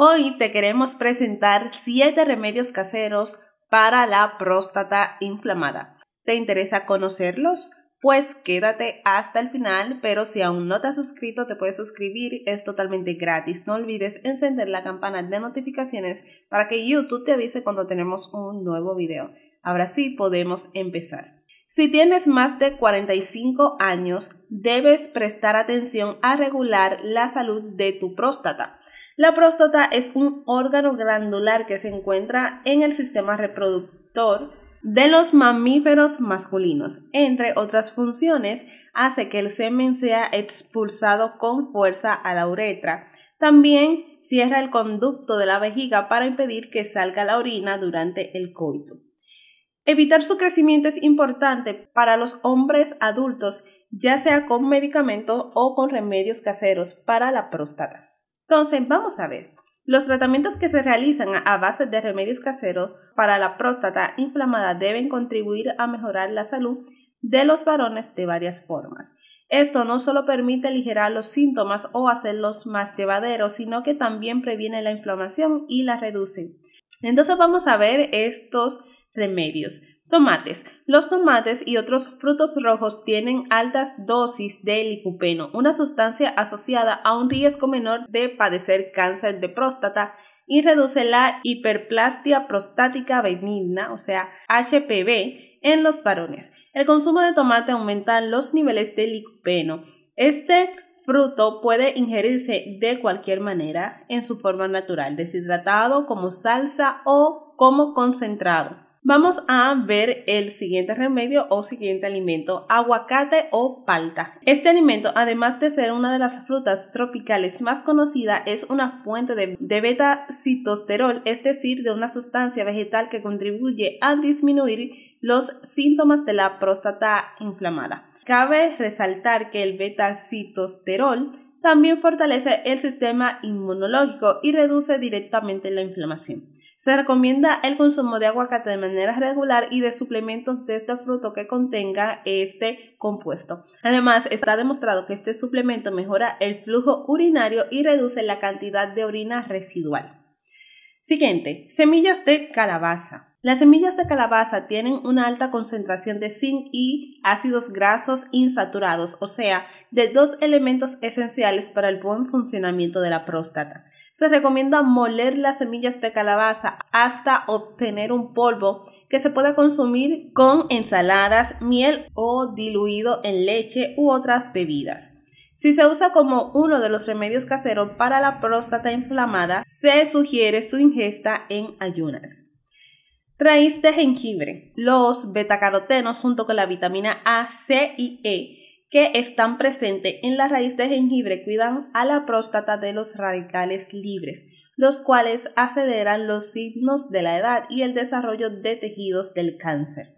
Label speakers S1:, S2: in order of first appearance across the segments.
S1: Hoy te queremos presentar 7 remedios caseros para la próstata inflamada. ¿Te interesa conocerlos? Pues quédate hasta el final, pero si aún no te has suscrito, te puedes suscribir, es totalmente gratis. No olvides encender la campana de notificaciones para que YouTube te avise cuando tenemos un nuevo video. Ahora sí, podemos empezar. Si tienes más de 45 años, debes prestar atención a regular la salud de tu próstata. La próstata es un órgano glandular que se encuentra en el sistema reproductor de los mamíferos masculinos. Entre otras funciones, hace que el semen sea expulsado con fuerza a la uretra. También cierra el conducto de la vejiga para impedir que salga la orina durante el coito. Evitar su crecimiento es importante para los hombres adultos, ya sea con medicamento o con remedios caseros para la próstata. Entonces, vamos a ver. Los tratamientos que se realizan a base de remedios caseros para la próstata inflamada deben contribuir a mejorar la salud de los varones de varias formas. Esto no solo permite aligerar los síntomas o hacerlos más llevaderos, sino que también previene la inflamación y la reduce. Entonces vamos a ver estos remedios. Tomates. Los tomates y otros frutos rojos tienen altas dosis de licupeno, una sustancia asociada a un riesgo menor de padecer cáncer de próstata y reduce la hiperplastia prostática benigna, o sea, HPV, en los varones. El consumo de tomate aumenta los niveles de licopeno. Este fruto puede ingerirse de cualquier manera en su forma natural, deshidratado, como salsa o como concentrado. Vamos a ver el siguiente remedio o siguiente alimento, aguacate o palta. Este alimento, además de ser una de las frutas tropicales más conocida, es una fuente de, de beta-citosterol, es decir, de una sustancia vegetal que contribuye a disminuir los síntomas de la próstata inflamada. Cabe resaltar que el beta-citosterol también fortalece el sistema inmunológico y reduce directamente la inflamación. Se recomienda el consumo de aguacate de manera regular y de suplementos de este fruto que contenga este compuesto. Además, está demostrado que este suplemento mejora el flujo urinario y reduce la cantidad de orina residual. Siguiente, semillas de calabaza. Las semillas de calabaza tienen una alta concentración de zinc y ácidos grasos insaturados, o sea, de dos elementos esenciales para el buen funcionamiento de la próstata. Se recomienda moler las semillas de calabaza hasta obtener un polvo que se pueda consumir con ensaladas, miel o diluido en leche u otras bebidas. Si se usa como uno de los remedios caseros para la próstata inflamada, se sugiere su ingesta en ayunas. Raíz de jengibre. Los betacarotenos junto con la vitamina A, C y E que están presentes en la raíz de jengibre cuidan a la próstata de los radicales libres, los cuales aceleran los signos de la edad y el desarrollo de tejidos del cáncer.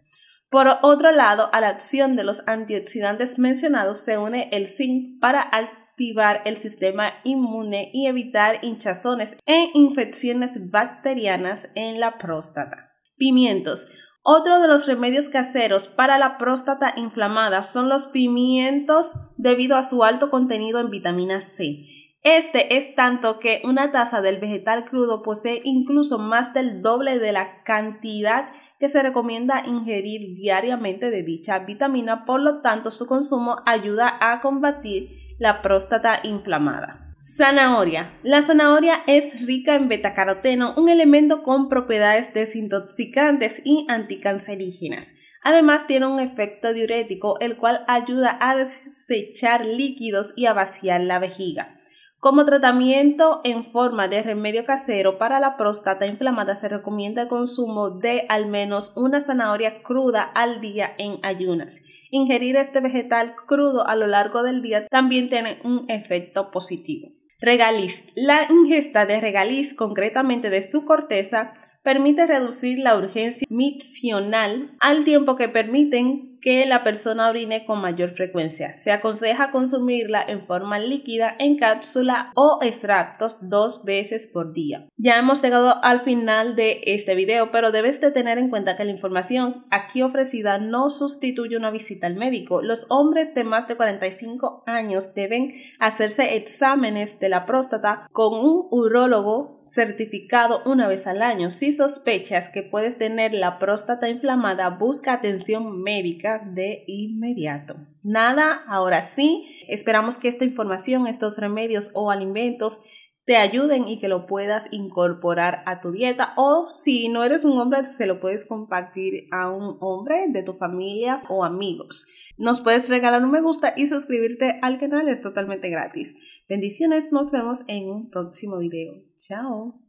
S1: Por otro lado, a la acción de los antioxidantes mencionados se une el zinc para activar el sistema inmune y evitar hinchazones e infecciones bacterianas en la próstata. Pimientos. Otro de los remedios caseros para la próstata inflamada son los pimientos debido a su alto contenido en vitamina C. Este es tanto que una taza del vegetal crudo posee incluso más del doble de la cantidad que se recomienda ingerir diariamente de dicha vitamina, por lo tanto su consumo ayuda a combatir la próstata inflamada. Zanahoria. La zanahoria es rica en betacaroteno, un elemento con propiedades desintoxicantes y anticancerígenas. Además tiene un efecto diurético, el cual ayuda a desechar líquidos y a vaciar la vejiga. Como tratamiento en forma de remedio casero para la próstata inflamada se recomienda el consumo de al menos una zanahoria cruda al día en ayunas. Ingerir este vegetal crudo a lo largo del día también tiene un efecto positivo. Regaliz. La ingesta de regaliz, concretamente de su corteza, permite reducir la urgencia miccional al tiempo que permiten que la persona orine con mayor frecuencia. Se aconseja consumirla en forma líquida, en cápsula o extractos dos veces por día. Ya hemos llegado al final de este video, pero debes de tener en cuenta que la información aquí ofrecida no sustituye una visita al médico. Los hombres de más de 45 años deben hacerse exámenes de la próstata con un urólogo certificado una vez al año. Si sospechas que puedes tener la próstata inflamada, busca atención médica de inmediato. Nada, ahora sí, esperamos que esta información, estos remedios o alimentos te ayuden y que lo puedas incorporar a tu dieta o si no eres un hombre se lo puedes compartir a un hombre de tu familia o amigos. Nos puedes regalar un me gusta y suscribirte al canal, es totalmente gratis. Bendiciones, nos vemos en un próximo video. Chao.